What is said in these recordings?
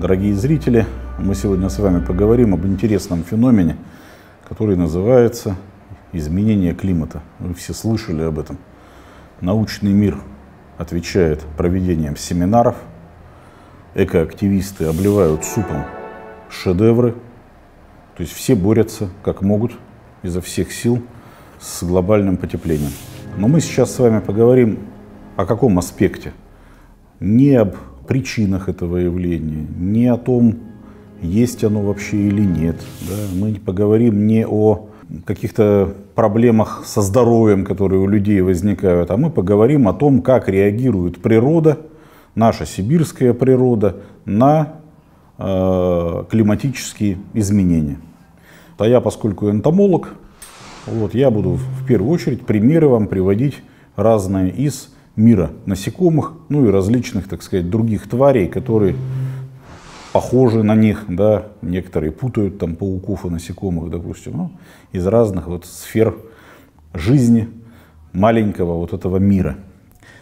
Дорогие зрители, мы сегодня с вами поговорим об интересном феномене, который называется изменение климата. Вы все слышали об этом. Научный мир отвечает проведением семинаров, экоактивисты обливают супом шедевры, то есть все борются как могут изо всех сил с глобальным потеплением. Но мы сейчас с вами поговорим о каком аспекте? Не об причинах этого явления, не о том, есть оно вообще или нет. Да? Мы поговорим не о каких-то проблемах со здоровьем, которые у людей возникают, а мы поговорим о том, как реагирует природа, наша сибирская природа на э, климатические изменения. А я, поскольку энтомолог, вот, я буду в первую очередь примеры вам приводить разные из мира насекомых, ну и различных, так сказать, других тварей, которые похожи на них, да, некоторые путают там пауков и насекомых, допустим, ну, из разных вот сфер жизни маленького вот этого мира.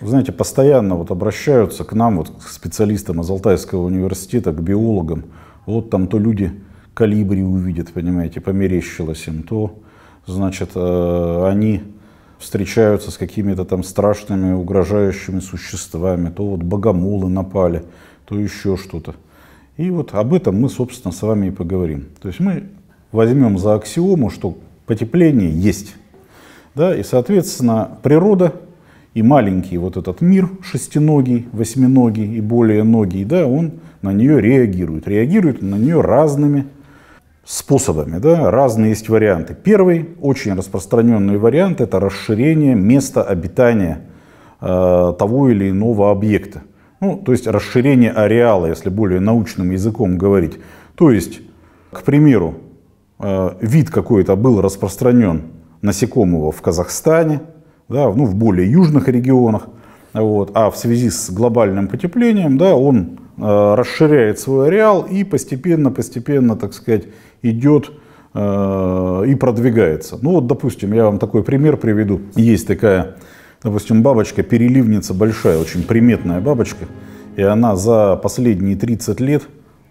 Вы знаете, постоянно вот обращаются к нам, вот к специалистам из Алтайского университета, к биологам, вот там то люди калибри увидят, понимаете, померещилось им, то, значит, э, они встречаются с какими-то там страшными, угрожающими существами, то вот богомолы напали, то еще что-то. И вот об этом мы, собственно, с вами и поговорим. То есть мы возьмем за аксиому, что потепление есть. Да, и, соответственно, природа и маленький вот этот мир шестиногий, восьминогий и более ногий, да, он на нее реагирует. Реагирует на нее разными способами. Да? Разные есть варианты. Первый, очень распространенный вариант, это расширение места обитания э, того или иного объекта. Ну, то есть расширение ареала, если более научным языком говорить. То есть, к примеру, э, вид какой-то был распространен насекомого в Казахстане, да, ну, в более южных регионах, вот, а в связи с глобальным потеплением да, он Э, расширяет свой ареал и постепенно-постепенно, так сказать, идет э, и продвигается. Ну вот, допустим, я вам такой пример приведу. Есть такая, допустим, бабочка, переливница большая, очень приметная бабочка, и она за последние 30 лет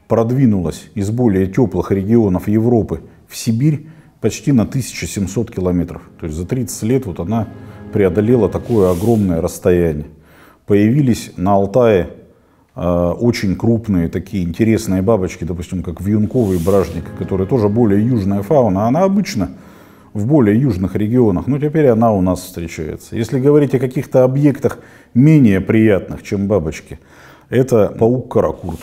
продвинулась из более теплых регионов Европы в Сибирь почти на 1700 километров. То есть за 30 лет вот она преодолела такое огромное расстояние. Появились на Алтае Э, очень крупные такие интересные бабочки, допустим, как вьюнковый бражник, который тоже более южная фауна, она обычно в более южных регионах, но теперь она у нас встречается. Если говорить о каких-то объектах менее приятных, чем бабочки, это паук-каракурт,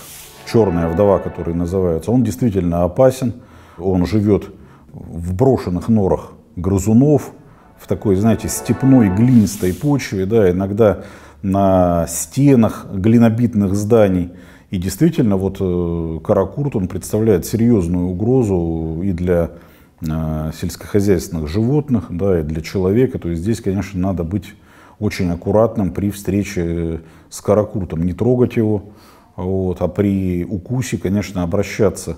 черная вдова, который называется. Он действительно опасен, он живет в брошенных норах грызунов, в такой, знаете, степной глинистой почве, да, иногда на стенах глинобитных зданий. И действительно, вот э, каракурт, он представляет серьезную угрозу и для э, сельскохозяйственных животных, да, и для человека. То есть здесь, конечно, надо быть очень аккуратным при встрече с каракуртом, не трогать его, вот, а при укусе, конечно, обращаться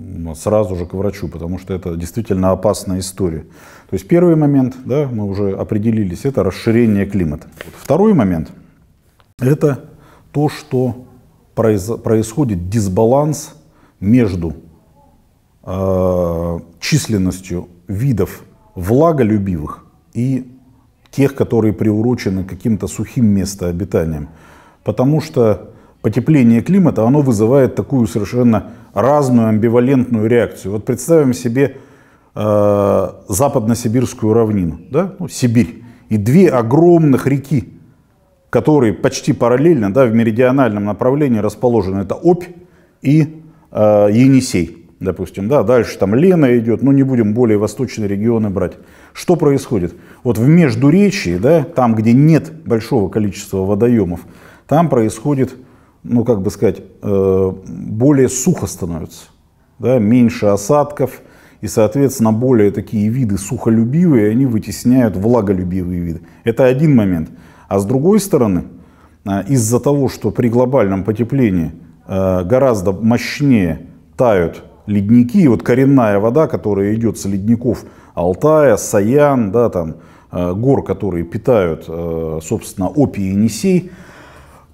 ну, сразу же к врачу, потому что это действительно опасная история. То есть первый момент, да, мы уже определились, это расширение климата. Второй момент – это то, что произ, происходит дисбаланс между э, численностью видов влаголюбивых и тех, которые приурочены к каким-то сухим местообитаниям. Потому что потепление климата, оно вызывает такую совершенно разную амбивалентную реакцию. Вот представим себе э, западно-сибирскую равнину, да? ну, Сибирь, и две огромных реки, которые почти параллельно да, в меридиональном направлении расположены. Это Обь и э, Енисей, допустим. Да? Дальше там Лена идет, но ну, не будем более восточные регионы брать. Что происходит? Вот в Междуречии, да, там, где нет большого количества водоемов, там происходит ну как бы сказать, э, более сухо становится, да, меньше осадков, и, соответственно, более такие виды сухолюбивые, они вытесняют влаголюбивые виды. Это один момент. А с другой стороны, э, из-за того, что при глобальном потеплении э, гораздо мощнее тают ледники, и вот коренная вода, которая идет с ледников Алтая, Саян, да, там, гор, которые питают, собственно, Опи и Енисей –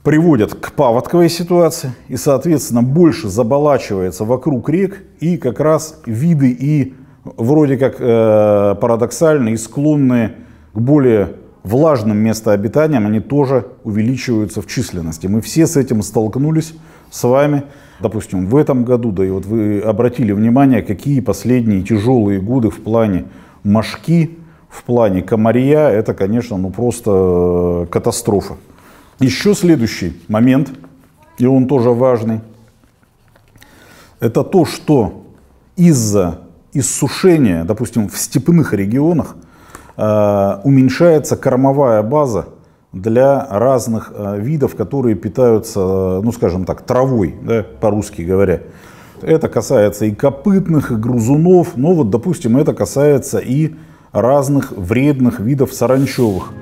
приводят к паводковой ситуации, и, соответственно, больше заболачивается вокруг рек, и как раз виды и вроде как э, парадоксальные, склонные к более влажным местообитаниям, они тоже увеличиваются в численности. Мы все с этим столкнулись с вами, допустим, в этом году, да и вот вы обратили внимание, какие последние тяжелые годы в плане мошки, в плане комарья, это, конечно, ну просто э, катастрофа. Еще следующий момент, и он тоже важный, это то, что из-за иссушения, допустим, в степных регионах, э, уменьшается кормовая база для разных э, видов, которые питаются, э, ну скажем так, травой, да, по-русски говоря. Это касается и копытных, и грызунов, но вот, допустим, это касается и разных вредных видов саранчевых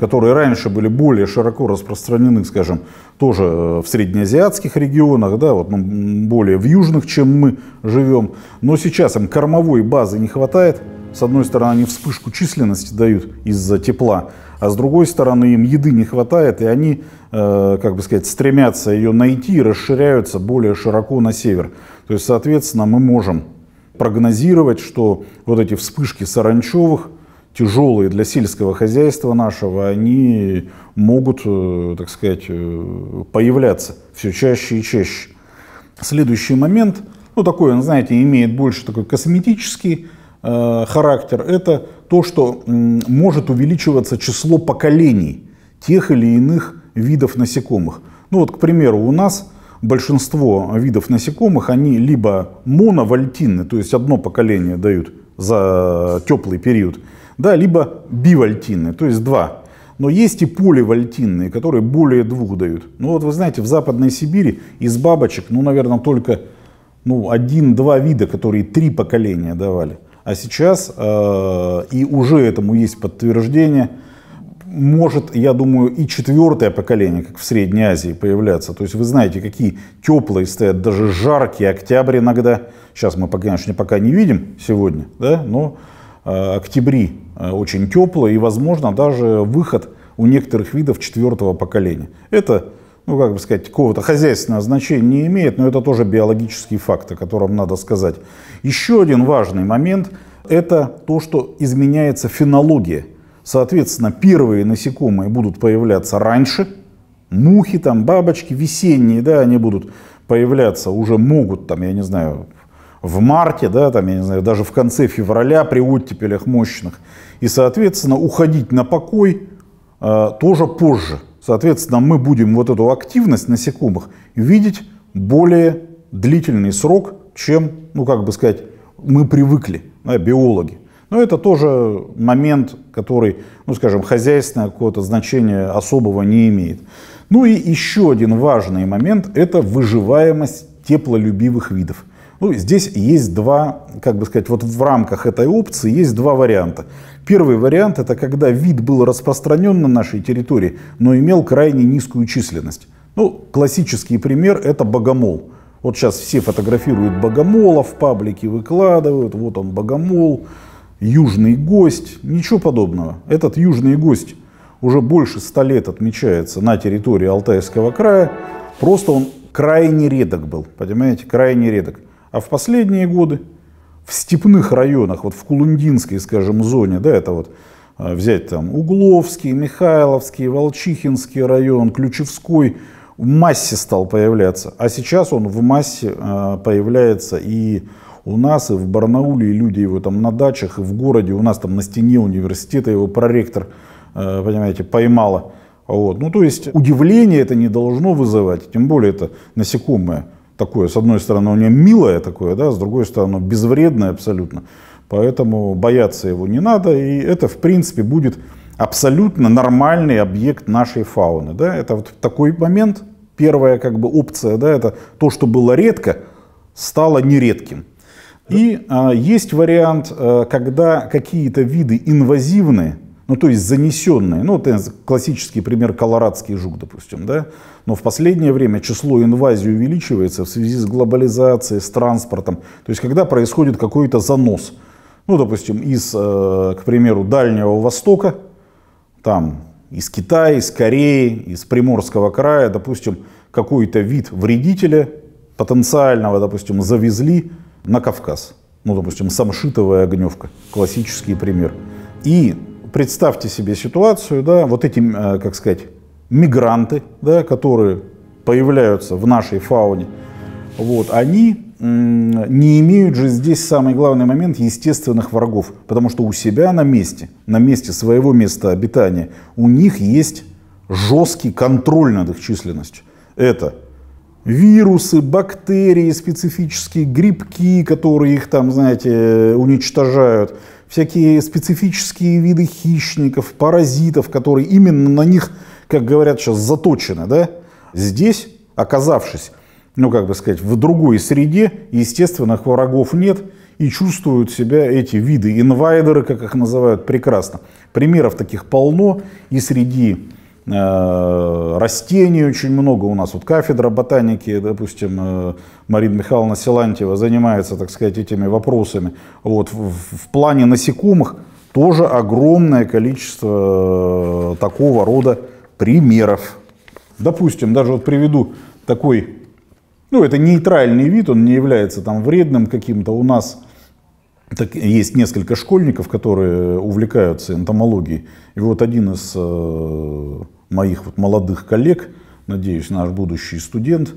которые раньше были более широко распространены, скажем, тоже э, в среднеазиатских регионах, да, вот, ну, более в южных, чем мы живем. Но сейчас им кормовой базы не хватает. С одной стороны, они вспышку численности дают из-за тепла, а с другой стороны, им еды не хватает, и они, э, как бы сказать, стремятся ее найти и расширяются более широко на север. То есть, соответственно, мы можем прогнозировать, что вот эти вспышки саранчевых – тяжелые для сельского хозяйства нашего, они могут, э, так сказать, э, появляться все чаще и чаще. Следующий момент, ну такой, знаете, имеет больше такой косметический э, характер, это то, что э, может увеличиваться число поколений тех или иных видов насекомых. Ну вот, к примеру, у нас большинство видов насекомых, они либо моновольтинны, то есть одно поколение дают за теплый период, да, либо бивальтинные, то есть два. Но есть и поливальтинные, которые более двух дают. Ну вот вы знаете, в Западной Сибири из бабочек, ну, наверное, только ну, один-два вида, которые три поколения давали. А сейчас, э, и уже этому есть подтверждение, может, я думаю, и четвертое поколение, как в Средней Азии, появляться. То есть вы знаете, какие теплые стоят, даже жаркие, октябрь иногда. Сейчас мы, конечно, пока не видим сегодня, да, но октябри э, э, очень теплые и, возможно, даже выход у некоторых видов четвертого поколения. Это, ну, как бы сказать, какого-то хозяйственного значения не имеет, но это тоже биологический факт, о котором надо сказать. Еще один важный момент – это то, что изменяется фенология. Соответственно, первые насекомые будут появляться раньше, мухи, там, бабочки, весенние, да, они будут появляться, уже могут, там, я не знаю, в марте, да, там, я не знаю, даже в конце февраля при оттепелях мощных. И, соответственно, уходить на покой э, тоже позже. Соответственно, мы будем вот эту активность насекомых видеть более длительный срок, чем, ну, как бы сказать, мы привыкли, да, биологи. Но это тоже момент, который, ну, скажем, хозяйственное какое-то значение особого не имеет. Ну и еще один важный момент – это выживаемость теплолюбивых видов. Ну, здесь есть два, как бы сказать, вот в рамках этой опции есть два варианта. Первый вариант – это когда вид был распространен на нашей территории, но имел крайне низкую численность. Ну, классический пример – это богомол. Вот сейчас все фотографируют богомола в паблике, выкладывают, вот он богомол, южный гость, ничего подобного. Этот южный гость уже больше ста лет отмечается на территории Алтайского края, просто он крайне редок был, понимаете, крайне редок. А в последние годы в степных районах, вот в Кулундинской, скажем, зоне, да, это вот а, взять там Угловский, Михайловский, Волчихинский район, Ключевской, в массе стал появляться. А сейчас он в массе а, появляется и у нас, и в Барнауле, и люди его там на дачах, и в городе. У нас там на стене университета его проректор, а, понимаете, поймала. Вот. Ну, то есть удивление это не должно вызывать, тем более это насекомое такое, с одной стороны, у него милое такое, да, с другой стороны, безвредное абсолютно. Поэтому бояться его не надо, и это, в принципе, будет абсолютно нормальный объект нашей фауны. Да? Это вот такой момент, первая как бы опция, да, это то, что было редко, стало нередким. И а, есть вариант, а, когда какие-то виды инвазивные, ну то есть занесенные, ну это классический пример колорадский жук, допустим, да, но в последнее время число инвазий увеличивается в связи с глобализацией, с транспортом, то есть когда происходит какой-то занос, ну допустим, из, э, к примеру, Дальнего Востока, там, из Китая, из Кореи, из Приморского края, допустим, какой-то вид вредителя потенциального, допустим, завезли на Кавказ. Ну, допустим, самшитовая огневка, классический пример. И представьте себе ситуацию, да, вот эти, э, как сказать, мигранты, да, которые появляются в нашей фауне, вот, они не имеют же здесь самый главный момент естественных врагов, потому что у себя на месте, на месте своего места обитания, у них есть жесткий контроль над их численностью. Это вирусы, бактерии, специфические грибки, которые их там, знаете, уничтожают всякие специфические виды хищников, паразитов, которые именно на них, как говорят сейчас, заточены, да? Здесь, оказавшись, ну, как бы сказать, в другой среде, естественных врагов нет, и чувствуют себя эти виды инвайдеры, как их называют, прекрасно. Примеров таких полно и среди Э, растений очень много у нас. Вот кафедра ботаники, допустим, э, Марина Михайловна Силантьева занимается, так сказать, этими вопросами. Вот, в, в плане насекомых тоже огромное количество э, такого рода примеров. Допустим, даже вот приведу такой, ну это нейтральный вид, он не является там вредным каким-то у нас так есть несколько школьников, которые увлекаются энтомологией. И вот один из э, моих вот молодых коллег, надеюсь, наш будущий студент,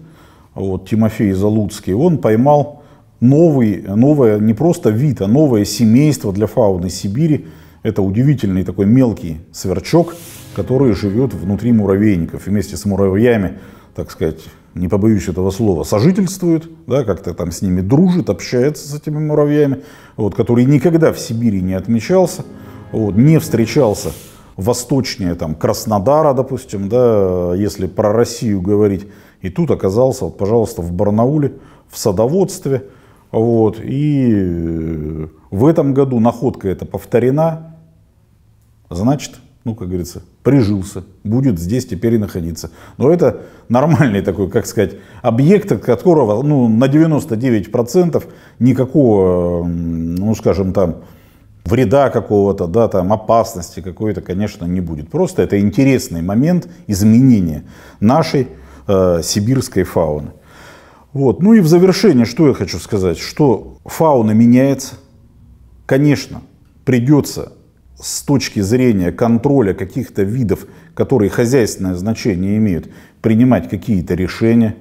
вот, Тимофей Залуцкий, он поймал новый, новое, не просто вид, а новое семейство для фауны Сибири. Это удивительный такой мелкий сверчок, который живет внутри муравейников. И вместе с муравьями, так сказать, не побоюсь этого слова, сожительствует, да, как-то там с ними дружит, общается с этими муравьями, вот, который никогда в Сибири не отмечался, вот, не встречался восточнее там, Краснодара, допустим, да, если про Россию говорить. И тут оказался, вот, пожалуйста, в Барнауле, в садоводстве. Вот, и э, в этом году находка эта повторена, значит, ну, как говорится, прижился, будет здесь теперь и находиться. Но это нормальный такой, как сказать, объект, от которого ну, на 99% никакого, ну, скажем, там, вреда какого-то, да, там, опасности какой-то, конечно, не будет. Просто это интересный момент изменения нашей э, сибирской фауны. Вот. Ну и в завершение, что я хочу сказать, что фауна меняется, конечно, придется с точки зрения контроля каких-то видов, которые хозяйственное значение имеют, принимать какие-то решения,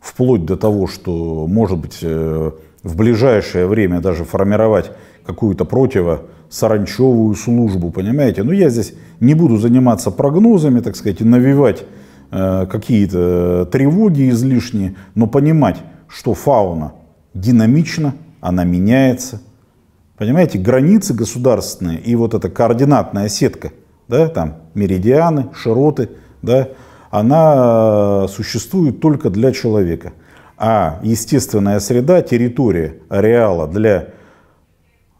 вплоть до того, что, может быть, э, в ближайшее время даже формировать какую-то противосаранчевую службу, понимаете? Но ну, я здесь не буду заниматься прогнозами, так сказать, и навевать э, какие-то тревоги излишние, но понимать, что фауна динамична, она меняется – Понимаете, границы государственные и вот эта координатная сетка, да, там меридианы, широты, да, она э, существует только для человека. А естественная среда, территория ареала для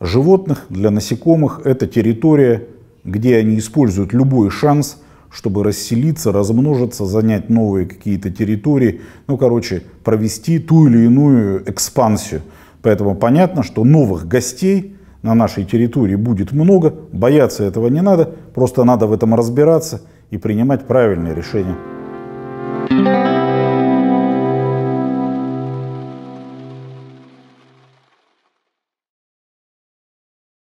животных, для насекомых, это территория, где они используют любой шанс, чтобы расселиться, размножиться, занять новые какие-то территории, ну, короче, провести ту или иную экспансию – Поэтому понятно, что новых гостей на нашей территории будет много, бояться этого не надо, просто надо в этом разбираться и принимать правильные решения.